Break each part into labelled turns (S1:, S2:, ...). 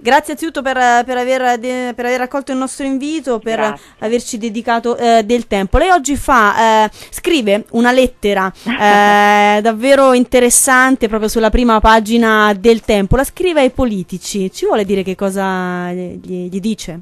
S1: Grazie tutto per, per, aver, per, aver, accolto il nostro invito, per Grazie. averci dedicato eh, del tempo. Lei oggi fa, eh, scrive una lettera eh, davvero interessante proprio sulla prima pagina del tempo, la scrive ai politici, ci vuole dire che cosa gli, gli dice?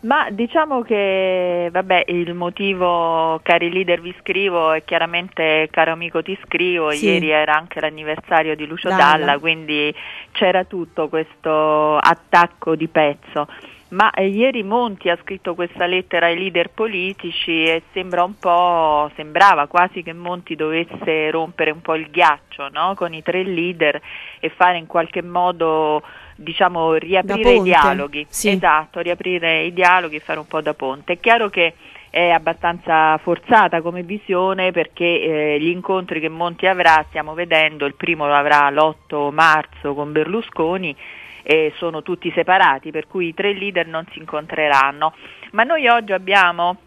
S2: Ma diciamo che vabbè, il motivo, cari leader, vi scrivo e chiaramente, caro amico, ti scrivo. Sì. Ieri era anche l'anniversario di Lucio Dalla. Dalla, quindi c'era tutto questo attacco di pezzo. Ma eh, ieri Monti ha scritto questa lettera ai leader politici e sembra un po', sembrava quasi che Monti dovesse rompere un po' il ghiaccio no? con i tre leader e fare in qualche modo diciamo, riaprire i dialoghi. Sì. Esatto, riaprire i dialoghi e fare un po' da ponte. È chiaro che è abbastanza forzata come visione perché eh, gli incontri che Monti avrà, stiamo vedendo, il primo lo avrà l'8 marzo con Berlusconi e sono tutti separati, per cui i tre leader non si incontreranno. Ma noi oggi abbiamo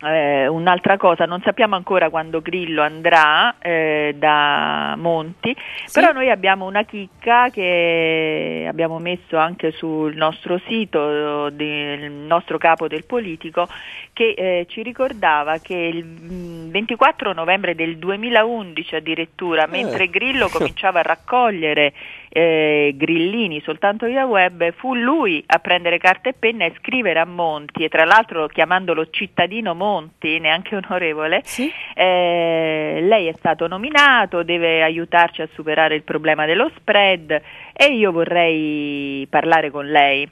S2: eh, un'altra cosa, non sappiamo ancora quando Grillo andrà eh, da Monti, sì. però noi abbiamo una chicca che abbiamo messo anche sul nostro sito del nostro capo del politico che eh, ci ricordava che il 24 mm, novembre del 2011 addirittura, mentre eh. Grillo cominciava a raccogliere eh, Grillini, soltanto via web, fu lui a prendere carta e penna e scrivere a Monti, e tra l'altro chiamandolo cittadino Monti, neanche onorevole, sì. eh, lei è stato nominato, deve aiutarci a superare il problema dello spread e io vorrei parlare con lei.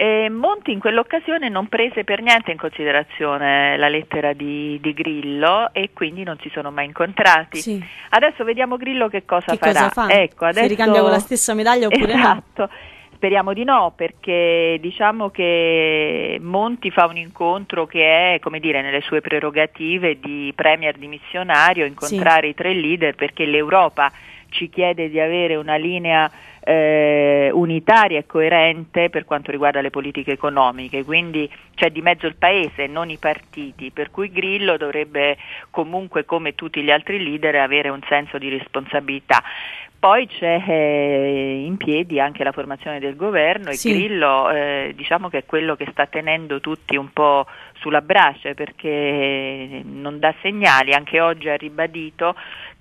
S2: E Monti in quell'occasione non prese per niente in considerazione la lettera di, di Grillo e quindi non si sono mai incontrati. Sì. Adesso vediamo Grillo che cosa che farà. Cosa fa? ecco, adesso... Si ricambia con la stessa medaglia oppure esatto. no? Speriamo di no, perché diciamo che Monti fa un incontro che è, come dire, nelle sue prerogative di premier dimissionario, incontrare sì. i tre leader perché l'Europa ci chiede di avere una linea eh, unitaria e coerente per quanto riguarda le politiche economiche, quindi c'è di mezzo il Paese, non i partiti, per cui Grillo dovrebbe comunque, come tutti gli altri leader, avere un senso di responsabilità. Poi c'è eh, in piedi anche la formazione del governo e sì. Grillo eh, diciamo che è quello che sta tenendo tutti un po' sulla brace perché non dà segnali, anche oggi ha ribadito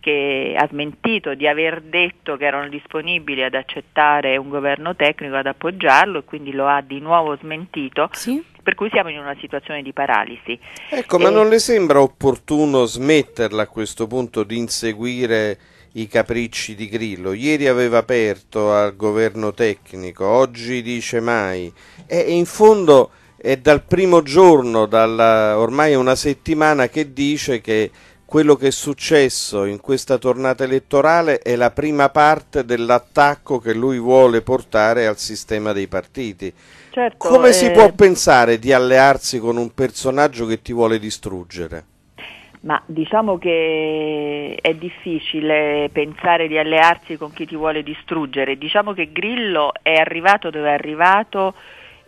S2: che ha smentito di aver detto che erano disponibili ad accettare un governo tecnico, ad appoggiarlo e quindi lo ha di nuovo smentito. Sì. Per cui siamo in una situazione di paralisi.
S3: Ecco, e... ma non le sembra opportuno smetterla a questo punto di inseguire i capricci di Grillo. Ieri aveva aperto al governo tecnico, oggi dice mai. E, in fondo è dal primo giorno, dalla, ormai una settimana, che dice che quello che è successo in questa tornata elettorale è la prima parte dell'attacco che lui vuole portare al sistema dei partiti.
S2: Certo, Come eh... si può eh,
S3: pensare di allearsi con un personaggio che ti vuole distruggere?
S2: Ma diciamo che è difficile pensare di allearsi con chi ti vuole distruggere. Diciamo che Grillo è arrivato dove è arrivato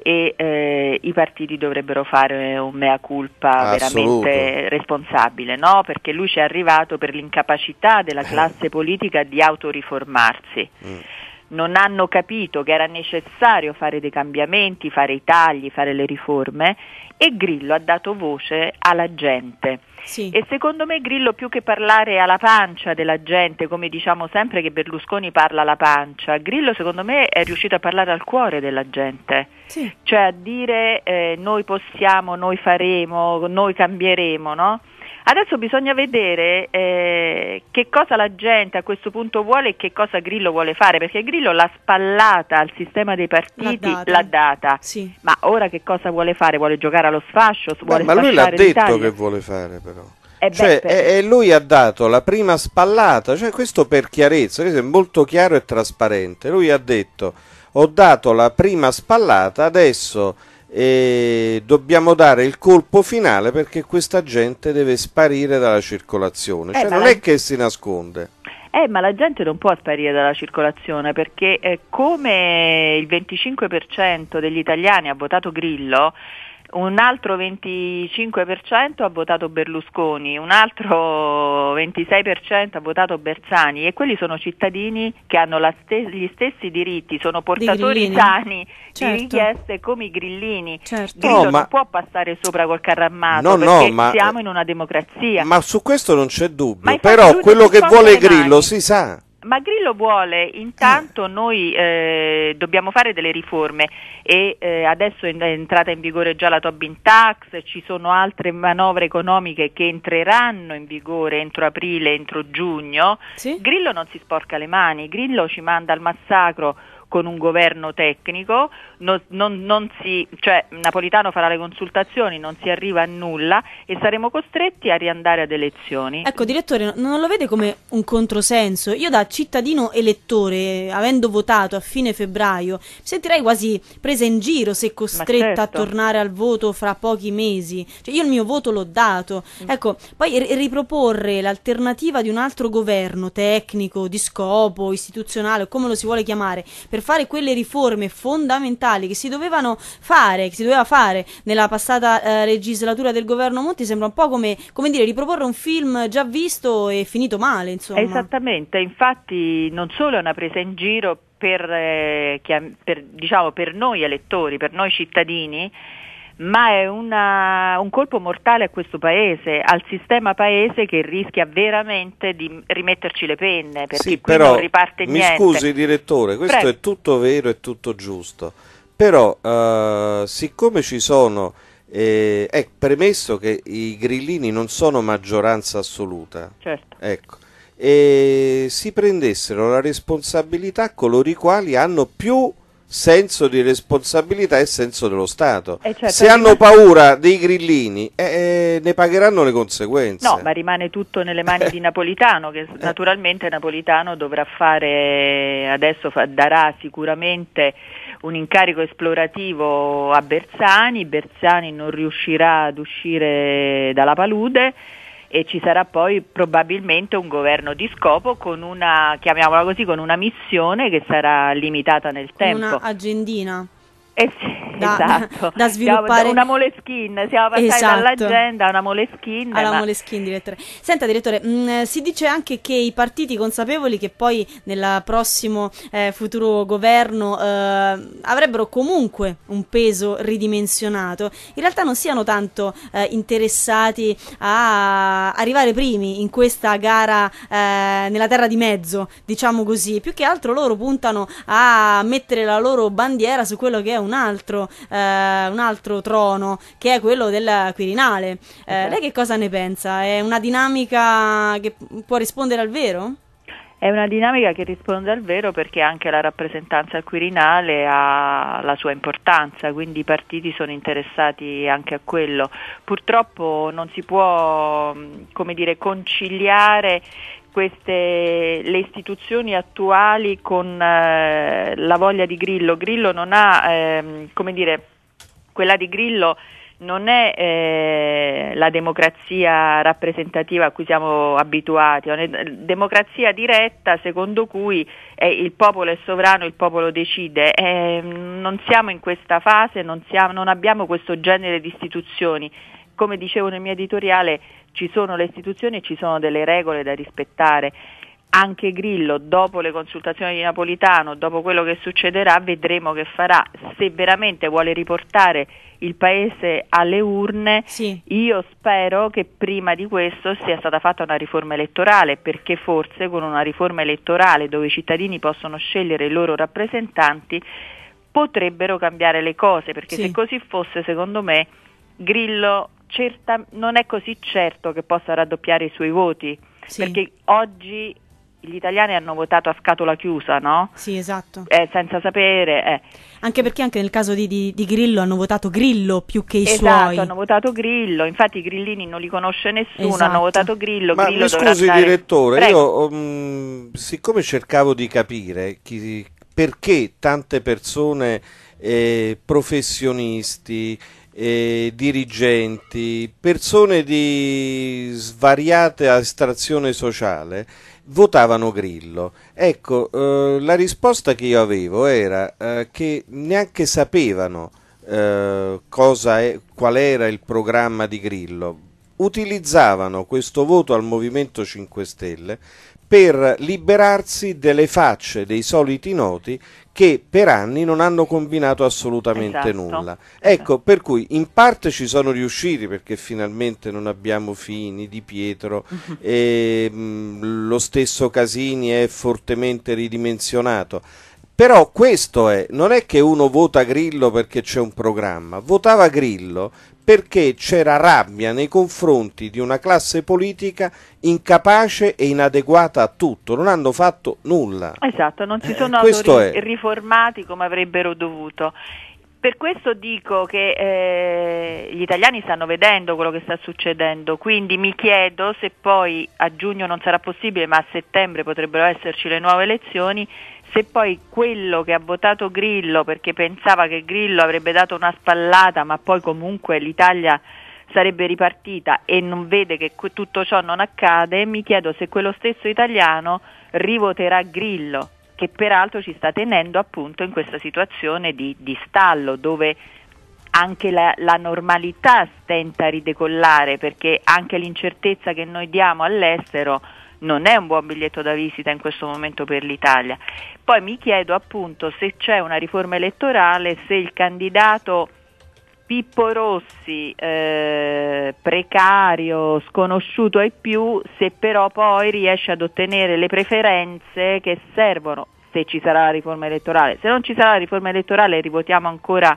S2: e eh, i partiti dovrebbero fare un mea culpa veramente responsabile, no? perché lui ci è arrivato per l'incapacità della eh. classe politica di autoriformarsi. Mm non hanno capito che era necessario fare dei cambiamenti, fare i tagli, fare le riforme e Grillo ha dato voce alla gente. Sì. E secondo me Grillo più che parlare alla pancia della gente, come diciamo sempre che Berlusconi parla alla pancia, Grillo secondo me è riuscito a parlare al cuore della gente, sì. cioè a dire eh, noi possiamo, noi faremo, noi cambieremo, no? Adesso bisogna vedere eh, che cosa la gente a questo punto vuole e che cosa Grillo vuole fare, perché Grillo l'ha spallata al sistema dei partiti, l'ha data, l'ha data. Sì. ma ora che cosa vuole fare? Vuole giocare allo sfascio? Beh, ma lui l'ha detto l'Italia? che
S3: vuole fare però. Eh beh, cioè, per... e, lui ha dato la prima spallata, cioè questo per chiarezza, questo è molto chiaro e trasparente. Lui ha detto: Ho dato la prima spallata, adesso e dobbiamo dare il colpo finale perché questa gente deve sparire dalla circolazione, eh, cioè non la... è che si nasconde.
S2: Eh, ma la gente non può sparire dalla circolazione perché eh, come il 25% degli italiani ha votato Grillo, un altro 25% ha votato Berlusconi, un altro 26% ha votato Bersani e quelli sono cittadini che hanno ste- gli stessi diritti, sono portatori sani certo. di richieste come i grillini. Certo. Grillo no, ma... non può passare sopra col carrammato no, perché no, ma... Eh, siamo in una democrazia. Ma
S3: su questo non c'è dubbio, però quello che vuole Grillo si sa.
S2: Ma Grillo vuole, intanto eh. noi eh, dobbiamo fare delle riforme e eh, adesso è entrata in vigore già la Tobin Tax, ci sono altre manovre economiche che entreranno in vigore entro aprile, entro giugno. Sì? Grillo non si sporca le mani, Grillo ci manda al massacro con un governo tecnico, non, non, non si, cioè, Napolitano farà le consultazioni, non si arriva a nulla e saremo costretti a riandare ad elezioni. Ecco,
S1: direttore, non lo vede come un controsenso? Io da cittadino elettore, avendo votato a fine febbraio, mi sentirei quasi presa in giro se costretta certo. a tornare al voto fra pochi mesi. Cioè, io il mio voto l'ho dato. Mm. Ecco, poi riproporre l'alternativa di un altro governo tecnico, di scopo, istituzionale, come lo si vuole chiamare, per per fare quelle riforme fondamentali che si dovevano fare, che si doveva fare nella passata eh, legislatura del governo Monti, sembra un po' come, come dire, riproporre un film già visto e finito male. Insomma. Esattamente,
S2: infatti non solo è una presa in giro per, eh, per, diciamo, per noi elettori, per noi cittadini, ma è una, un colpo mortale a questo paese, al sistema paese che rischia veramente di rimetterci le penne perché sì, qui però, non riparte niente. Mi scusi
S3: direttore, questo Prego. è tutto vero e tutto giusto, però uh, siccome ci sono, eh, è premesso che i grillini non sono maggioranza assoluta, certo. ecco, e si prendessero la responsabilità coloro i quali hanno più senso di responsabilità e senso dello Stato. Eh, certo, Se hanno paura dei grillini eh, eh, ne pagheranno le conseguenze. No, ma
S2: rimane tutto nelle mani di Napolitano, che eh. naturalmente Napolitano dovrà fare, adesso fa, darà sicuramente un incarico esplorativo a Bersani, Bersani non riuscirà ad uscire dalla palude e ci sarà poi probabilmente un governo di scopo con una, chiamiamola così, con una missione che sarà limitata nel tempo. Una agendina.
S1: Eh sì da, esatto. da sviluppare. Una moleskin, siamo passati esatto. dall'agenda a una moleskin. Alla ma... moleskin, direttore. Senta, direttore, mh, mm, eh, si dice anche che i partiti consapevoli che poi nel prossimo eh, futuro governo eh, avrebbero comunque un peso ridimensionato, in realtà non siano tanto eh, interessati a arrivare primi in questa gara eh, nella terra di mezzo, diciamo così, più che altro loro puntano a mettere la loro bandiera su quello che è un altro eh, un altro trono che è quello del Quirinale. Eh, okay. Lei che cosa ne pensa? È una dinamica che può rispondere al vero?
S2: È una dinamica che risponde al vero perché anche la rappresentanza al Quirinale ha la sua importanza, quindi i partiti sono interessati anche a quello. Purtroppo non si può dire, conciliare queste, le istituzioni attuali con eh, la voglia di Grillo. Grillo non ha, ehm, come dire, quella di Grillo non è eh, la democrazia rappresentativa a cui siamo abituati, è una democrazia diretta secondo cui eh, il popolo è sovrano, il popolo decide. Eh, non siamo in questa fase, non, siamo, non abbiamo questo genere di istituzioni come dicevo nel mio editoriale, ci sono le istituzioni e ci sono delle regole da rispettare. Anche Grillo, dopo le consultazioni di Napolitano, dopo quello che succederà, vedremo che farà. Se veramente vuole riportare il paese alle urne, sì. io spero che prima di questo sia stata fatta una riforma elettorale, perché forse con una riforma elettorale dove i cittadini possono scegliere i loro rappresentanti potrebbero cambiare le cose, perché sì. se così fosse, secondo me, Grillo certa, non è così certo che possa raddoppiare i suoi voti, sì. perché oggi gli italiani hanno votato a scatola chiusa, no? Sì, esatto. Eh, senza sapere. Eh. Anche perché
S1: anche nel caso di, di, di, Grillo hanno votato Grillo più che i esatto, suoi. Esatto, hanno
S2: votato Grillo, infatti i grillini non li conosce nessuno, esatto. hanno votato Grillo. Ma Grillo mi scusi andare... direttore, Prego.
S3: io um, siccome cercavo di capire chi, perché tante persone, eh, professionisti, eh, dirigenti, persone di svariata estrazione sociale votavano Grillo. Ecco, eh, la risposta che io avevo era eh, che neanche sapevano eh, è, qual era il programma di Grillo utilizzavano questo voto al Movimento 5 Stelle per liberarsi delle facce dei soliti noti che per anni non hanno combinato assolutamente esatto. nulla. Ecco, esatto. per cui in parte ci sono riusciti perché finalmente non abbiamo Fini, Di Pietro, e, mh, mm, lo stesso Casini è fortemente ridimensionato. Però questo è, non è che uno vota Grillo perché c'è un programma, votava Grillo perché c'era rabbia nei confronti di una classe politica incapace e inadeguata a tutto, non hanno fatto nulla.
S2: Esatto, non si eh, sono eh, riformati come avrebbero dovuto. Per questo dico che eh, gli italiani stanno vedendo quello che sta succedendo, quindi mi chiedo se poi a giugno non sarà possibile, ma a settembre potrebbero esserci le nuove elezioni, se poi quello che ha votato Grillo perché pensava che Grillo avrebbe dato una spallata, ma poi comunque l'Italia sarebbe ripartita e non vede che tutto ciò non accade, mi chiedo se quello stesso italiano rivoterà Grillo, che peraltro ci sta tenendo appunto in questa situazione di, di stallo dove anche la, la, normalità stenta a ridecollare perché anche l'incertezza che noi diamo all'estero non è un buon biglietto da visita in questo momento per l'Italia. Poi mi chiedo appunto se c'è una riforma elettorale, se il candidato Pippo Rossi, eh, precario, sconosciuto ai più, se però poi riesce ad ottenere le preferenze che servono, se ci sarà la riforma elettorale. Se non ci sarà la riforma elettorale rivotiamo ancora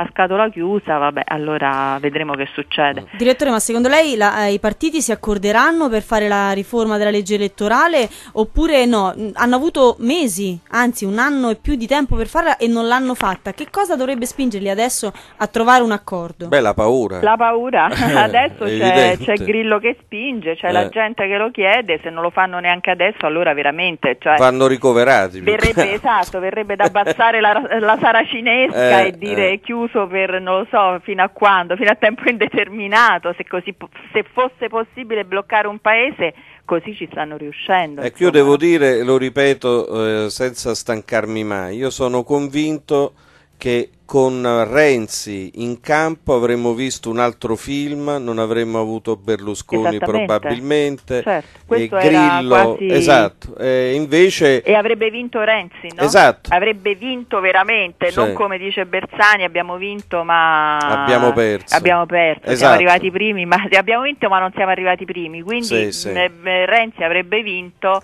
S2: a scatola chiusa, vabbè, allora vedremo che succede. Mm. Direttore, ma secondo
S1: lei la, eh, i partiti si accorderanno per fare la riforma della legge elettorale oppure no? Mm, hanno avuto mesi, anzi un anno e più di tempo per farla e non l'hanno fatta. Che
S2: cosa dovrebbe spingerli adesso a trovare un accordo?
S3: Beh, la paura. La paura. adesso c'è, c'è, Grillo
S2: che spinge, c'è eh. la gente che lo chiede, se non lo fanno neanche adesso allora veramente... Cioè, Vanno
S3: ricoverati. Verrebbe,
S2: esatto, verrebbe da abbassare la, la saracinesca eh, e dire eh. chiuso chiuso per non lo so fino a quando, fino a tempo indeterminato, se, così, se fosse possibile bloccare un paese così ci stanno riuscendo. Ecco, io
S3: devo dire, lo ripeto eh, senza stancarmi mai, io sono convinto che con Renzi in campo avremmo visto un altro film, non avremmo avuto Berlusconi probabilmente, certo, e Grillo, quasi... esatto, e invece... E avrebbe
S2: vinto Renzi, no? Esatto. Avrebbe vinto veramente, sì. non come dice Bersani, abbiamo vinto ma... Abbiamo perso. Abbiamo perso, esatto. siamo arrivati primi, ma abbiamo vinto ma non siamo arrivati primi, quindi sì, sì. Renzi avrebbe vinto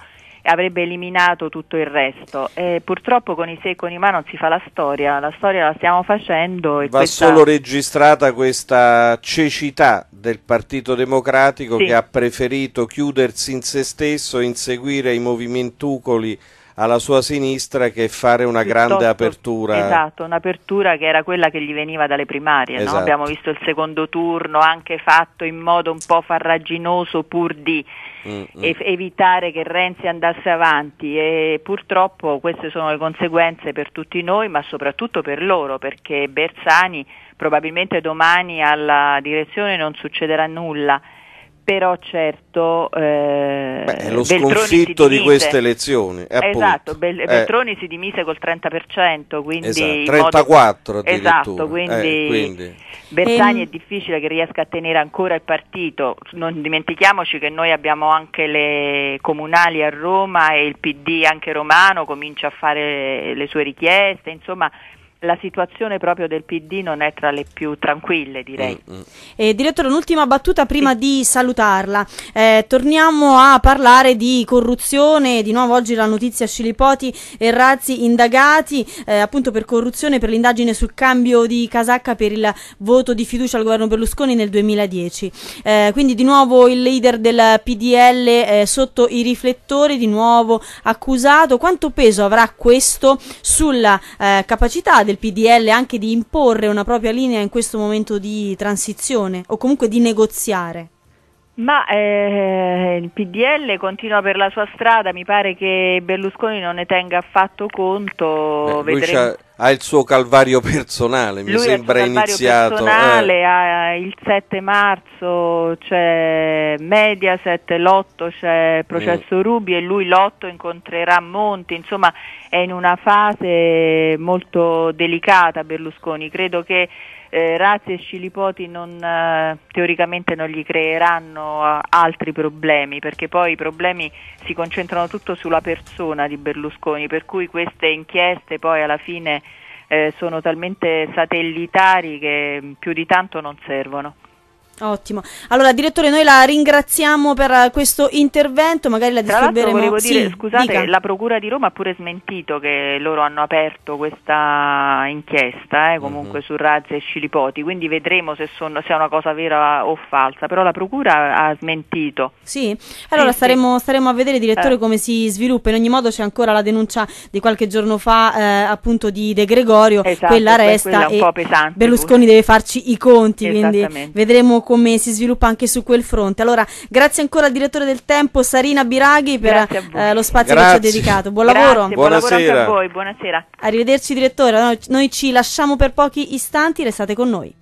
S2: avrebbe eliminato tutto il resto. Eh, purtroppo con i se e con i ma non si fa la storia, la storia la stiamo facendo. E Va questa... solo
S3: registrata questa cecità del Partito Democratico sì. che ha preferito chiudersi in se stesso e inseguire i movimentucoli alla sua sinistra che fare una Piuttosto, grande apertura. Esatto,
S2: un'apertura che era quella che gli veniva dalle primarie. Esatto. No? Abbiamo visto il secondo turno anche fatto in modo un po' farraginoso pur di Mm, mm. e evitare che Renzi andasse avanti e purtroppo queste sono le conseguenze per tutti noi ma soprattutto per loro perché Bersani probabilmente domani alla direzione non succederà nulla però certo eh,
S3: Beh, è lo sconfitto di queste elezioni esatto, Bel- Beltroni
S2: eh. si dimise col 30% quindi esatto, 34
S3: modo... esatto, quindi, eh, quindi. Bersani ehm...
S2: è difficile che riesca a tenere ancora il partito non dimentichiamoci che noi abbiamo anche le comunali a Roma e il PD anche romano comincia a fare le sue richieste insomma la situazione proprio del PD non è tra le più tranquille, direi. Mm, mm. Eh, direttore, un'ultima battuta
S1: prima sì. di salutarla. Eh, torniamo a parlare di corruzione, di nuovo oggi la notizia Scilipoti e Razzi indagati eh, appunto per corruzione per l'indagine sul cambio di casacca per il voto di fiducia al governo Berlusconi nel 2010. Eh, quindi di nuovo il leader del PDL eh, sotto i riflettori, di nuovo accusato. Quanto peso avrà questo sulla eh, capacità del del PDL anche di imporre una propria linea in questo momento di transizione o comunque di negoziare?
S2: Ma eh, il PDL continua per la sua strada, mi pare che Berlusconi non ne tenga affatto conto. Beh, lui
S3: ha il suo calvario personale, mi Lui sembra ha il suo iniziato. Personale, eh.
S2: ha, eh, il 7 marzo c'è Mediaset, l'8 c'è Processo mm. Rubi e lui l'8 incontrerà Monti, insomma è in una fase molto delicata Berlusconi, credo che eh, razzi e scilipoti non, eh, teoricamente non gli creeranno eh, altri problemi, perché poi i problemi si concentrano tutto sulla persona di Berlusconi, per cui queste inchieste poi alla fine eh, sono talmente satellitari che mm, più di tanto non servono.
S1: Ottimo. Allora, direttore, noi la ringraziamo per eh, questo intervento, magari la distribuiremo. Tra volevo dire, sì, scusate, dica. la
S2: Procura di Roma ha pure smentito che loro hanno aperto questa inchiesta, eh, comunque mm-hmm. su Razza e scilipoti, quindi vedremo se, sono, se, è una cosa vera o falsa, però la Procura ha smentito. Sì, allora sì, staremo,
S1: staremo, a vedere, direttore, eh. come si sviluppa. In ogni modo c'è ancora la denuncia di qualche giorno fa, eh, appunto, di De Gregorio, esatto, quella resta beh, quella e pesante, Berlusconi pure. deve farci i conti, quindi vedremo come si sviluppa anche su quel fronte. Allora, grazie ancora al direttore del Tempo, Sarina Biraghi, per eh, lo spazio grazie. che ci ha dedicato. Buon grazie, lavoro. Buonasera. Buon lavoro anche a voi, buonasera. Arrivederci direttore, noi ci lasciamo per pochi istanti, restate con noi.